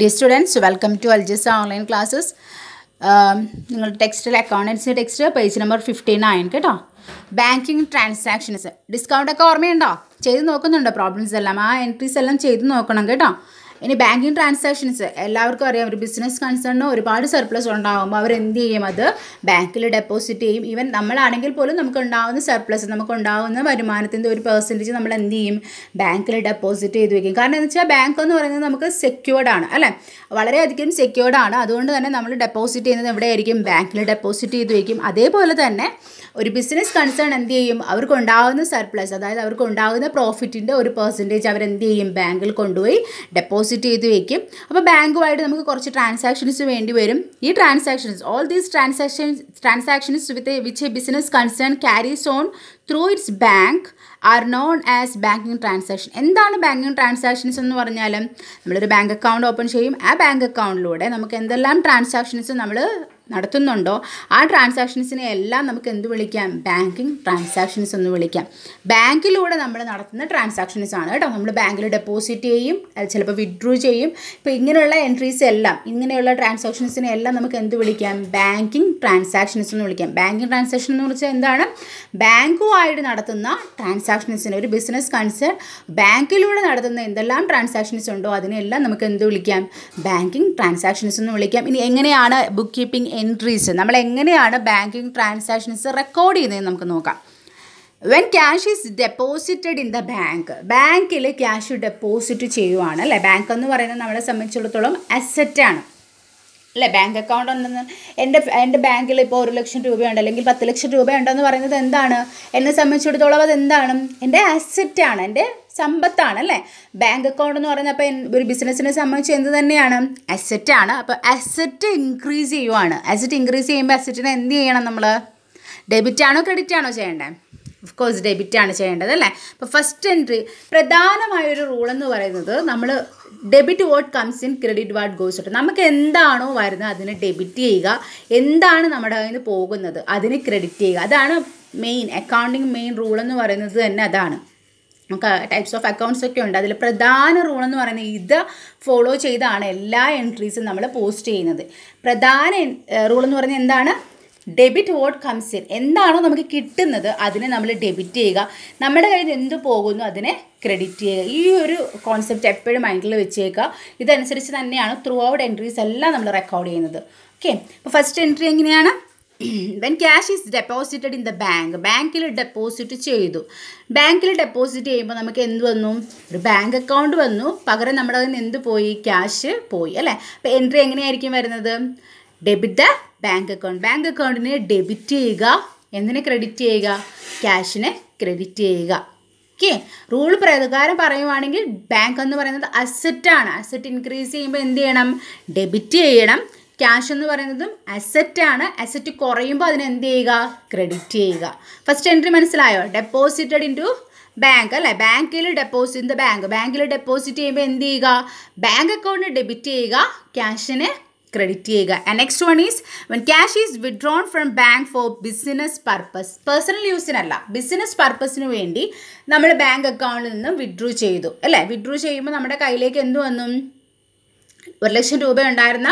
Dear students welcome to അൽജിസ online classes നിങ്ങൾ ടെക്സ്റ്റൽ accountancy text page number fifty nine കേട്ടോ ബാങ്കിങ് ട്രാൻസാക്ഷൻസ് ഡിസ്കൗണ്ട് ഒക്കെ ഓർമ്മയുണ്ടോ ചെയ്ത് നോക്കുന്നുണ്ടോ പ്രോബ്ലംസ് എല്ലാം ആ എൻട്രീസ് എല്ലാം ചെയ്ത് നോക്കണം കേട്ടോ ഇനി ബാങ്കിങ് ട്രാൻസാക്ഷൻസ് എല്ലാവർക്കും അറിയാം ഒരു ബിസിനസ് കൺസേണിന് ഒരുപാട് സർപ്ലസ് ഉണ്ടാകുമ്പോൾ അവർ എന്ത് ചെയ്യും അത് ബാങ്കിൽ ഡെപ്പോസിറ്റ് ചെയ്യും ഈവൻ നമ്മളാണെങ്കിൽ പോലും നമുക്ക് ഉണ്ടാകുന്ന സർപ്ലസ് നമുക്ക് ഉണ്ടാകുന്ന വരുമാനത്തിൻ്റെ ഒരു പെർസെൻറ്റേജ് നമ്മൾ എന്ത് ചെയ്യും ബാങ്കിൽ ഡെപ്പോസിറ്റ് ചെയ്ത് വെക്കും കാരണം എന്ന് വെച്ചാൽ ബാങ്ക് എന്ന് പറയുന്നത് നമുക്ക് സെക്യൂർഡ് ആണ് അല്ലേ വളരെയധികം സെക്യൂർഡ് ആണ് അതുകൊണ്ട് തന്നെ നമ്മൾ ഡെപ്പോസിറ്റ് ചെയ്യുന്നത് എവിടെയായിരിക്കും ബാങ്കിൽ ഡെപ്പോസിറ്റ് ചെയ്ത് വയ്ക്കും അതേപോലെ തന്നെ ഒരു ബിസിനസ് കൺസേൺ എന്ത് ചെയ്യും അവർക്ക് ഉണ്ടാകുന്ന സർപ്ലസ് അതായത് അവർക്ക് ഉണ്ടാകുന്ന പ്രോഫിറ്റിൻ്റെ ഒരു പെർസെൻറ്റേജ് അവർ എന്ത് ചെയ്യും ബാങ്കിൽ കൊണ്ടുപോയി ഡെപ്പോസിറ്റ് ഡെപ്പോസിറ്റ് ചെയ്ത് വെക്കും അപ്പോൾ ബാങ്കുമായിട്ട് നമുക്ക് കുറച്ച് ട്രാൻസാക്ഷൻസ് വേണ്ടി വരും ഈ transactions all these transactions transactions with which a business concern carries on through its bank are known as banking transaction എന്താണ് ബാങ്കിങ് ട്രാൻസാക്ഷൻസ് എന്ന് പറഞ്ഞാലും നമ്മളൊരു ബാങ്ക് അക്കൗണ്ട് ഓപ്പൺ ചെയ്യും ആ ബാങ്ക് അക്കൗണ്ടിലൂടെ നമുക്ക് എന്തെല്ലാം ട്രാൻസാക്ഷൻസ് നമ്മൾ നടത്തുന്നുണ്ടോ ആ ട്രാൻസാക്ഷൻസിനെ എല്ലാം നമുക്ക് എന്ത് വിളിക്കാം ബാങ്കിങ് ട്രാൻസാക്ഷൻസ് എന്ന് വിളിക്കാം ബാങ്കിലൂടെ നമ്മൾ നടത്തുന്ന ട്രാൻസാക്ഷൻസ് ആണ് കേട്ടോ നമ്മൾ ബാങ്കിൽ ഡെപ്പോസിറ്റ് ചെയ്യും ചിലപ്പോൾ വിഡ്രൂ ചെയ്യും ഇപ്പോൾ ഇങ്ങനെയുള്ള എൻട്രീസ് എല്ലാം ഇങ്ങനെയുള്ള ട്രാൻസാക്ഷൻസിനെ എല്ലാം നമുക്ക് എന്ത് വിളിക്കാം ബാങ്കിങ് ട്രാൻസാക്ഷൻസ് എന്ന് വിളിക്കാം ബാങ്കിങ് ട്രാൻസാക്ഷൻ എന്ന് പറഞ്ഞാൽ എന്താണ് ബാങ്കുമായിട്ട് നടത്തുന്ന ട്രാൻസാക്ഷൻസിന് ഒരു ബിസിനസ് കൺസേൺ ബാങ്കിലൂടെ നടത്തുന്ന എന്തെല്ലാം ട്രാൻസാക്ഷൻസ് ഉണ്ടോ അതിനെല്ലാം നമുക്ക് എന്ത് വിളിക്കാം ബാങ്കിങ് ട്രാൻസാക്ഷൻസ് എന്ന് വിളിക്കാം ഇനി എങ്ങനെയാണ് ബുക്ക് കീപ്പിംഗ് എൻട്രീസ് നമ്മൾ എങ്ങനെയാണ് ബാങ്കിങ് ട്രാൻസാക്ഷൻസ് റെക്കോർഡ് ചെയ്യുന്നത് നമുക്ക് നോക്കാം when cash is deposited in the bank ബാങ്കിൽ ക്യാഷ് ഡെപ്പോസിറ്റ് ചെയ്യുവാണ് അല്ലേ ബാങ്ക് എന്ന് പറയുന്നത് നമ്മളെ സംബന്ധിച്ചിടത്തോളം അസറ്റാണ് അല്ലേ ബാങ്ക് അക്കൗണ്ട് ഉണ്ടെന്ന് എൻ്റെ എൻ്റെ ബാങ്കിൽ ഇപ്പോൾ ഒരു ലക്ഷം രൂപയുണ്ട് അല്ലെങ്കിൽ പത്ത് ലക്ഷം രൂപയുണ്ടെന്ന് പറയുന്നത് എന്താണ് എന്നെ സംബന്ധിച്ചിടത്തോളം അത് എന്താണ് എൻ്റെ അസറ്റാണ് എൻ്റെ സമ്പത്താണ് അല്ലേ ബാങ്ക് അക്കൗണ്ട് എന്ന് പറഞ്ഞപ്പോൾ ഒരു ബിസിനസ്സിനെ സംബന്ധിച്ച് എന്ത് തന്നെയാണ് അസെറ്റാണ് അപ്പോൾ അസറ്റ് ഇൻക്രീസ് ചെയ്യുവാണ് അസറ്റ് ഇൻക്രീസ് ചെയ്യുമ്പോൾ അസറ്റിനെ എന്ത് ചെയ്യണം നമ്മൾ ഡെബിറ്റ് ആണോ ക്രെഡിറ്റ് ആണോ ചെയ്യേണ്ടത് ഓഫ് കോഴ്സ് ഡെബിറ്റ് ആണ് ചെയ്യേണ്ടത് അല്ലേ അപ്പോൾ ഫസ്റ്റ് എൻട്രി പ്രധാനമായൊരു റൂൾ എന്ന് പറയുന്നത് നമ്മൾ debit what comes in credit what goes out നമുക്ക് എന്താണോ വരുന്നത് അതിന് ഡെബിറ്റ് ചെയ്യുക എന്താണ് നമ്മുടെ കയ്യിൽ നിന്ന് പോകുന്നത് അതിന് ക്രെഡിറ്റ് ചെയ്യുക അതാണ് മെയിൻ അക്കൗണ്ടിങ് മെയിൻ റൂൾ എന്ന് പറയുന്നത് തന്നെ അതാണ് ടൈപ്സ് ഓഫ് അക്കൗണ്ട്സ് ഒക്കെ ഉണ്ട് അതിൽ പ്രധാന റൂൾ എന്ന് പറയുന്നത് ഇത് ഫോളോ ചെയ്താണ് എല്ലാ എൻട്രീസും നമ്മൾ പോസ്റ്റ് ചെയ്യുന്നത് പ്രധാന റൂൾ എന്ന് പറഞ്ഞാൽ എന്താണ് ഡെബിറ്റ് വാട്ട് കംസ് ഇൻ എന്താണോ നമുക്ക് കിട്ടുന്നത് അതിനെ നമ്മൾ ഡെബിറ്റ് ചെയ്യുക നമ്മുടെ കയ്യിൽ എന്ത് പോകുന്നു അതിനെ ക്രെഡിറ്റ് ചെയ്യുക ഈ ഒരു കോൺസെപ്റ്റ് എപ്പോഴും മൈൻഡിൽ വെച്ചേക്കുക ഇതനുസരിച്ച് തന്നെയാണ് ത്രൂ ഔട്ട് എൻട്രീസ് എല്ലാം നമ്മൾ റെക്കോർഡ് ചെയ്യുന്നത് ഓക്കെ അപ്പോൾ ഫസ്റ്റ് എൻട്രി എങ്ങനെയാണ് when cash is deposited in the bank ബാങ്കിൽ ഡെപ്പോസിറ്റ് ചെയ്തു ബാങ്കിൽ ഡെപ്പോസിറ്റ് ചെയ്യുമ്പോൾ നമുക്ക് എന്ത് വന്നു ഒരു ബാങ്ക് അക്കൗണ്ട് വന്നു പകരം നമ്മുടെ കയ്യിൽ നിന്ന് എന്ത് പോയി ക്യാഷ് പോയി അല്ലേ അപ്പോൾ എൻട്രി എങ്ങനെയായിരിക്കും വരുന്നത് debit the bank account bank അക്കൗണ്ടിന് ഡെബിറ്റ് ചെയ്യുക എന്തിനെ ക്രെഡിറ്റ് ചെയ്യുക ക്യാഷിനെ ക്രെഡിറ്റ് ചെയ്യുക ഓക്കെ റൂൾ പ്രകാരം പറയുവാണെങ്കിൽ ബാങ്ക് എന്ന് പറയുന്നത് അസെറ്റാണ് അസെറ്റ് ഇൻക്രീസ് ചെയ്യുമ്പോൾ എന്ത് ചെയ്യണം ഡെബിറ്റ് ചെയ്യണം ക്യാഷ് എന്ന് പറയുന്നതും ആണ് അസറ്റ് കുറയുമ്പോൾ അതിനെന്ത് ചെയ്യുക ക്രെഡിറ്റ് ചെയ്യുക ഫസ്റ്റ് എൻട്രി മനസ്സിലായോ ഡെപ്പോസിറ്റഡ് ഇൻ ബാങ്ക് അല്ലേ ബാങ്കിൽ ഡെപ്പോസിറ്റ് ഇൻ ദ ബാങ്ക് ബാങ്കിൽ ഡെപ്പോസിറ്റ് ചെയ്യുമ്പോൾ എന്ത് ചെയ്യുക ബാങ്ക് അക്കൗണ്ട് ഡെബിറ്റ് ചെയ്യുക ക്യാഷിന് ക്രെഡിറ്റ് ചെയ്യുക and next one is one cash is withdrawn from bank for business purpose personal യൂസിനല്ല ബിസിനസ് പർപ്പസിന് വേണ്ടി നമ്മൾ ബാങ്ക് അക്കൗണ്ടിൽ നിന്നും വിഡ്രൂ ചെയ്തു അല്ലേ വിഡ്രൂ ചെയ്യുമ്പോൾ നമ്മുടെ കയ്യിലേക്ക് എന്ത് വന്നു ഒരു ലക്ഷം രൂപ ഉണ്ടായിരുന്ന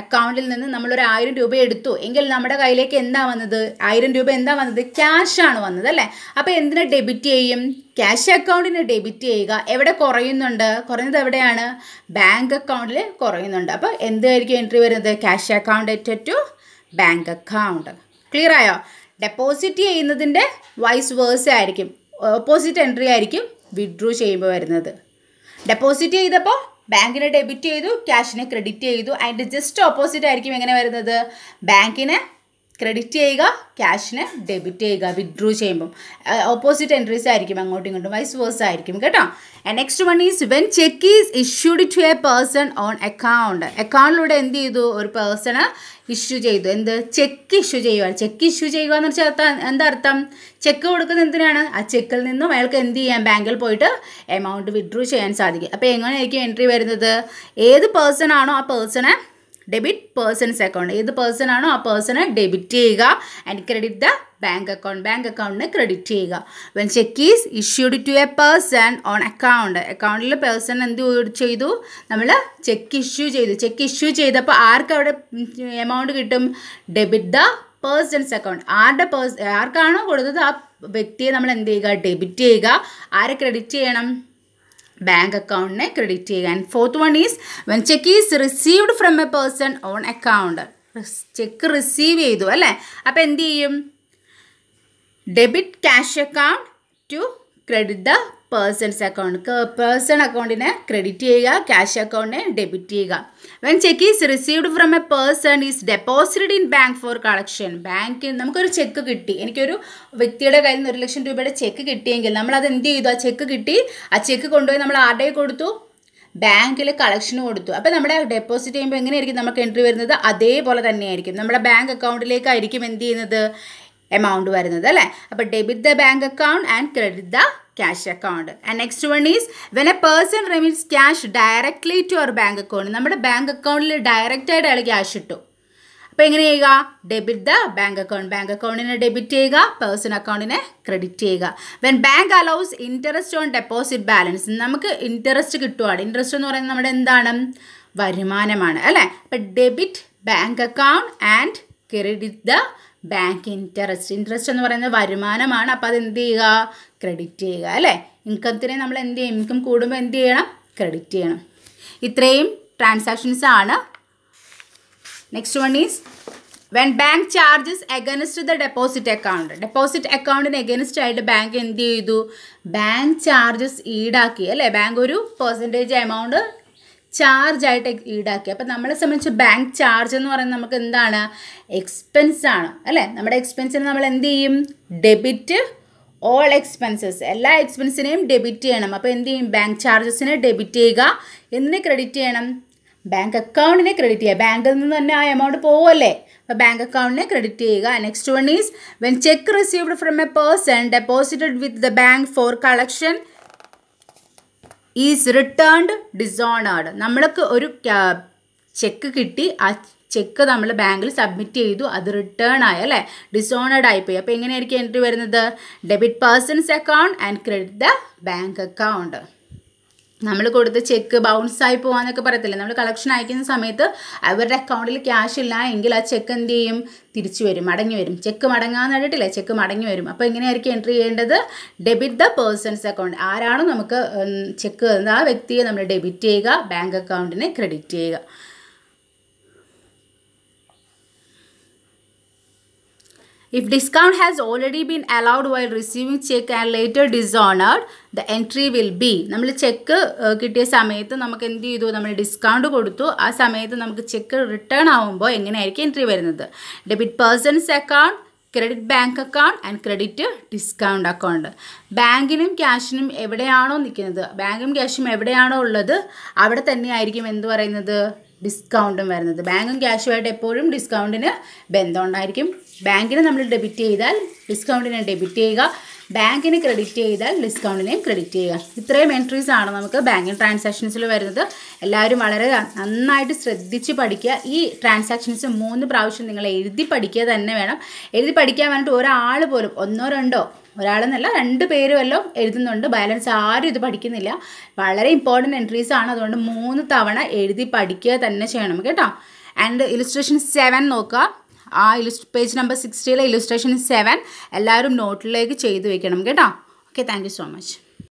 അക്കൗണ്ടിൽ നിന്ന് നമ്മൾ ഒരു ആയിരം രൂപ എടുത്തു എങ്കിൽ നമ്മുടെ കയ്യിലേക്ക് എന്താ വന്നത് ആയിരം രൂപ എന്താ വന്നത് ക്യാഷാണ് ആണ് വന്നത് അല്ലേ അപ്പോൾ എന്തിനാ ഡെബിറ്റ് ചെയ്യും ക്യാഷ് അക്കൗണ്ടിന് ഡെബിറ്റ് ചെയ്യുക എവിടെ കുറയുന്നുണ്ട് കുറഞ്ഞത് എവിടെയാണ് ബാങ്ക് അക്കൗണ്ടിൽ കുറയുന്നുണ്ട് അപ്പോൾ എന്തായിരിക്കും എൻട്രി വരുന്നത് cash account at to bank account clear ആയോ ഡെപ്പോസിറ്റ് ചെയ്യുന്നതിൻ്റെ വൈസ് വേഴ്സ് ആയിരിക്കും ഓപ്പോസിറ്റ് എൻട്രി ആയിരിക്കും വിഡ്രോ ചെയ്യുമ്പോൾ വരുന്നത് ഡെപ്പോസിറ്റ് ചെയ്തപ്പോൾ ബാങ്കിന് ഡെബിറ്റ് ചെയ്തു ക്യാഷിനെ ക്രെഡിറ്റ് ചെയ്തു അതിൻ്റെ ജസ്റ്റ് ഓപ്പോസിറ്റ് ആയിരിക്കും എങ്ങനെ വരുന്നത് ബാങ്കിന് ക്രെഡിറ്റ് ചെയ്യുക ക്യാഷിന് ഡെബിറ്റ് ചെയ്യുക വിഡ്രോ ചെയ്യുമ്പം ഓപ്പോസിറ്റ് എൻട്രീസ് ആയിരിക്കും അങ്ങോട്ടും ഇങ്ങോട്ടും വൈസ് വേഴ്സ് ആയിരിക്കും കേട്ടോ next one is when cheque is issued to a person on account അക്കൗണ്ടിലൂടെ എന്ത് ചെയ്തു ഒരു പേഴ്സണ് ഇഷ്യൂ ചെയ്തു എന്ത് ചെക്ക് ഇഷ്യൂ ചെയ്യുവാണ് ചെക്ക് ഇഷ്യൂ ചെയ്യുക എന്ന് വെച്ചാൽ എന്താ അർത്ഥം ചെക്ക് കൊടുക്കുന്നത് എന്തിനാണ് ആ ചെക്കിൽ നിന്നും അയാൾക്ക് എന്ത് ചെയ്യാം ബാങ്കിൽ പോയിട്ട് എമൗണ്ട് വിഡ്രോ ചെയ്യാൻ സാധിക്കും അപ്പോൾ എങ്ങനെയായിരിക്കും എൻട്രി വരുന്നത് ഏത് പേഴ്സൺ ആണോ ആ പേഴ്സണെ ഡെബിറ്റ് പേഴ്സൺസ് അക്കൗണ്ട് ഏത് പേഴ്സൺ ആണോ ആ പേഴ്സണെ ഡെബിറ്റ് ചെയ്യുക and credit the bank account bank അക്കൗണ്ടിന് ക്രെഡിറ്റ് ചെയ്യുക when cheque is issued to a person on account അക്കൗണ്ടിൽ പേഴ്സൺ എന്ത് ചെയ്തു നമ്മൾ ചെക്ക് ഇഷ്യൂ ചെയ്തു ചെക്ക് ഇഷ്യൂ ചെയ്തപ്പോൾ ആർക്ക് അവിടെ എമൗണ്ട് കിട്ടും ഡെബിറ്റ് ദ പേഴ്സൺസ് അക്കൗണ്ട് ആരുടെ പേഴ്സ് ആർക്കാണോ കൊടുത്തത് ആ വ്യക്തിയെ നമ്മൾ എന്ത് ചെയ്യുക ഡെബിറ്റ് ചെയ്യുക ആരെ ക്രെഡിറ്റ് ചെയ്യണം ബാങ്ക് അക്കൗണ്ടിനെ ക്രെഡിറ്റ് ചെയ്യാൻ fourth one is when cheque is received from a person on account cheque receive ചെയ്തു അല്ലേ അപ്പോൾ എന്ത് ചെയ്യും debit cash account to credit the person's account person അക്കൗണ്ടിനെ ക്രെഡിറ്റ് ചെയ്യുക ക്യാഷ് അക്കൗണ്ടിനെ ഡെബിറ്റ് ചെയ്യുക when cheque is received from a person is deposited in bank for collection ബാങ്കിൽ നമുക്കൊരു ചെക്ക് കിട്ടി എനിക്കൊരു വ്യക്തിയുടെ കയ്യിൽ നിന്ന് ഒരു ലക്ഷം രൂപയുടെ ചെക്ക് കിട്ടിയെങ്കിൽ നമ്മൾ അത് എന്ത് ചെയ്തു ആ ചെക്ക് കിട്ടി ആ ചെക്ക് കൊണ്ടുപോയി നമ്മൾ ആരുടെ കൊടുത്തു ബാങ്കിൽ കളക്ഷൻ കൊടുത്തു അപ്പോൾ നമ്മുടെ ഡെപ്പോസിറ്റ് ചെയ്യുമ്പോൾ എങ്ങനെയായിരിക്കും നമുക്ക് എൻട്രി വരുന്നത് അതേപോലെ തന്നെയായിരിക്കും നമ്മുടെ ബാങ്ക് അക്കൗണ്ടിലേക്കായിരിക്കും എന്ത് ചെയ്യുന്നത് എമൗണ്ട് വരുന്നത് അല്ലേ അപ്പോൾ debit the bank account and credit the cash account and next one is when a person remits cash directly to our bank account നമ്മുടെ ബാങ്ക് അക്കൗണ്ടിൽ ഡയറക്റ്റ് ആയിട്ട് അയാൾ ക്യാഷ് ഇട്ടു അപ്പോൾ എങ്ങനെ ചെയ്യുക debit the bank account bank അക്കൗണ്ടിനെ debit ചെയ്യുക പേഴ്സൺ അക്കൗണ്ടിനെ ക്രെഡിറ്റ് ചെയ്യുക when bank allows interest on deposit balance നമുക്ക് ഇൻട്രസ്റ്റ് കിട്ടുവാണ് ഇൻട്രസ്റ്റ് എന്ന് പറയുന്നത് നമ്മുടെ എന്താണ് വരുമാനമാണ് അല്ലേ അപ്പം debit bank account and credit the bank interest interest എന്ന് പറയുന്നത് വരുമാനമാണ് അപ്പോൾ അത് എന്ത് ചെയ്യുക ക്രെഡിറ്റ് ചെയ്യുക അല്ലേ ഇൻകത്തിനെ നമ്മൾ എന്ത് ചെയ്യും ഇൻകം കൂടുമ്പോൾ എന്ത് ചെയ്യണം ക്രെഡിറ്റ് ചെയ്യണം ഇത്രയും ട്രാൻസാക്ഷൻസ് ആണ് next one is when bank charges against the deposit account deposit അക്കൗണ്ടിന് എഗൻസ്റ്റ് ആയിട്ട് ബാങ്ക് എന്ത് ചെയ്തു ബാങ്ക് ചാർജസ് ഈടാക്കി അല്ലേ ബാങ്ക് ഒരു പെർസെൻറ്റേജ് എമൗണ്ട് ചാർജ് ആയിട്ട് ഈടാക്കി അപ്പം നമ്മളെ സംബന്ധിച്ച് ബാങ്ക് ചാർജ് എന്ന് പറയുന്നത് നമുക്ക് എന്താണ് എക്സ്പെൻസ് ആണ് അല്ലേ നമ്മുടെ എക്സ്പെൻസിന് നമ്മൾ എന്ത് ചെയ്യും ഡെബിറ്റ് ഓൾ എക്സ്പെൻസസ് എല്ലാ എക്സ്പെൻസിനെയും ഡെബിറ്റ് ചെയ്യണം അപ്പോൾ എന്ത് ചെയ്യും ബാങ്ക് ചാർജസിനെ ഡെബിറ്റ് ചെയ്യുക എന്തിന് ക്രെഡിറ്റ് ചെയ്യണം ബാങ്ക് അക്കൗണ്ടിനെ ക്രെഡിറ്റ് ചെയ്യുക ബാങ്കിൽ നിന്ന് തന്നെ ആ എമൗണ്ട് പോകുമല്ലേ അപ്പോൾ ബാങ്ക് അക്കൗണ്ടിനെ ക്രെഡിറ്റ് ചെയ്യുക next one is when cheque received from a person deposited with the bank for collection is returned dishonoured നമ്മൾക്ക് ഒരു ചെക്ക് കിട്ടി ആ ചെക്ക് നമ്മൾ ബാങ്കിൽ സബ്മിറ്റ് ചെയ്തു അത് റിട്ടേൺ ആയി അല്ലേ ഡിസോണേഡ് ആയിപ്പോയി അപ്പോൾ എങ്ങനെയായിരിക്കും എൻട്രി വരുന്നത് debit person's account and credit the bank account നമ്മൾ കൊടുത്ത ചെക്ക് ബൗൺസ് ആയി പോകാന്നൊക്കെ പറയത്തില്ലേ നമ്മൾ കളക്ഷൻ അയക്കുന്ന സമയത്ത് അവരുടെ അക്കൗണ്ടിൽ ക്യാഷ് ഇല്ല എങ്കിൽ ആ ചെക്ക് എന്ത് ചെയ്യും തിരിച്ചു വരും മടങ്ങി വരും ചെക്ക് മടങ്ങാന്ന് കണ്ടിട്ടില്ലേ ചെക്ക് മടങ്ങി വരും അപ്പോൾ എങ്ങനെയായിരിക്കും എൻട്രി ചെയ്യേണ്ടത് ഡെബിറ്റ് ദ പേഴ്സൺസ് അക്കൗണ്ട് ആരാണോ നമുക്ക് ചെക്ക് ആ വ്യക്തിയെ നമ്മൾ ഡെബിറ്റ് ചെയ്യുക ബാങ്ക് അക്കൗണ്ടിനെ ക്രെഡിറ്റ് ചെയ്യുക If discount has already been allowed while receiving check and later dishonored, the entry will be. നമ്മൾ ചെക്ക് കിട്ടിയ സമയത്ത് നമുക്ക് എന്ത് ചെയ്തു നമ്മൾ ഡിസ്കൗണ്ട് കൊടുത്തു ആ സമയത്ത് നമുക്ക് ചെക്ക് റിട്ടേൺ ആവുമ്പോൾ എങ്ങനെയായിരിക്കും എൻട്രി വരുന്നത് debit person's account credit bank account and credit discount account ബാങ്കിനും ക്യാഷിനും എവിടെയാണോ നിൽക്കുന്നത് ബാങ്കും ക്യാഷും എവിടെയാണോ ഉള്ളത് അവിടെ തന്നെയായിരിക്കും എന്ത് പറയുന്നത് ഡിസ്കൗണ്ടും വരുന്നത് ബാങ്കും ക്യാഷുമായിട്ട് എപ്പോഴും ഡിസ്കൗണ്ടിന് ബന്ധമുണ്ടായിരിക്കും ബാങ്കിന് നമ്മൾ ഡെബിറ്റ് ചെയ്താൽ ഡിസ്കൗണ്ടിനെ ഡെബിറ്റ് ചെയ്യുക ബാങ്കിന് ക്രെഡിറ്റ് ചെയ്താൽ ഡിസ്കൗണ്ടിനെയും ക്രെഡിറ്റ് ചെയ്യുക ഇത്രയും എൻട്രീസ് ആണ് നമുക്ക് ബാങ്കിങ് ട്രാൻസാക്ഷൻസിൽ വരുന്നത് എല്ലാവരും വളരെ നന്നായിട്ട് ശ്രദ്ധിച്ച് പഠിക്കുക ഈ ട്രാൻസാക്ഷൻസ് മൂന്ന് പ്രാവശ്യം നിങ്ങൾ എഴുതി പഠിക്കുക തന്നെ വേണം എഴുതി പഠിക്കാൻ വേണ്ടിയിട്ട് ഒരാൾ പോലും ഒന്നോ രണ്ടോ ഒരാളെന്നല്ല രണ്ട് വല്ലതും എഴുതുന്നുണ്ട് ബാലൻസ് ആരും ഇത് പഠിക്കുന്നില്ല വളരെ ഇമ്പോർട്ടൻറ്റ് എൻട്രീസ് ആണ് അതുകൊണ്ട് മൂന്ന് തവണ എഴുതി പഠിക്കുക തന്നെ ചെയ്യണം കേട്ടോ ആൻഡ് ഇലുസ്ട്രേഷൻ സെവൻ നോക്കുക ആ ഇലുസ് പേജ് നമ്പർ സിക്സ്റ്റിയിലെ ഇലുസ്ട്രേഷൻ സെവൻ എല്ലാവരും നോട്ടിലേക്ക് ചെയ്തു വെക്കണം കേട്ടോ ഓക്കെ താങ്ക് സോ മച്ച്